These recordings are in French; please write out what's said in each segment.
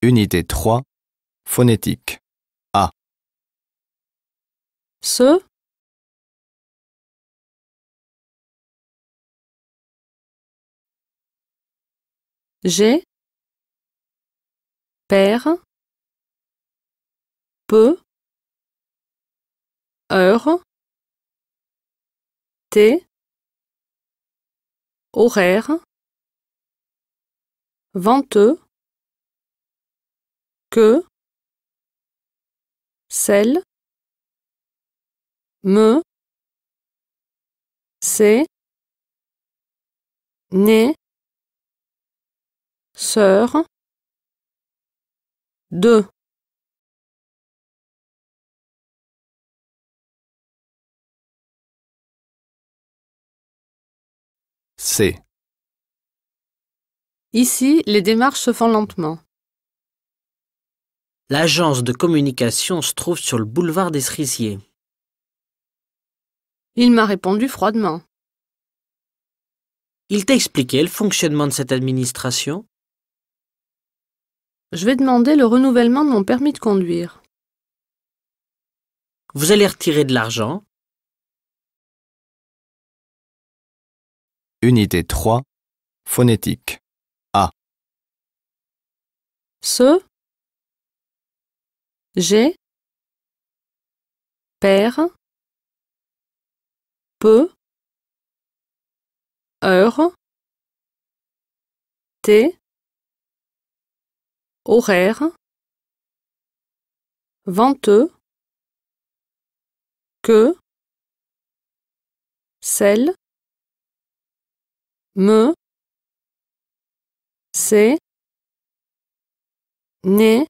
Unité 3 Phonétique A Ce J. Père Peu Heure T. Horaire Venteux que celle me c'est né sœur de C. Ici, les démarches se font lentement. L'agence de communication se trouve sur le boulevard des Cerisiers. Il m'a répondu froidement. Il t'a expliqué le fonctionnement de cette administration Je vais demander le renouvellement de mon permis de conduire. Vous allez retirer de l'argent Unité 3, phonétique. A. Ce j'ai père peu heure T. horaire venteux que celle me C. né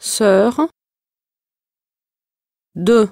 sœur. 2.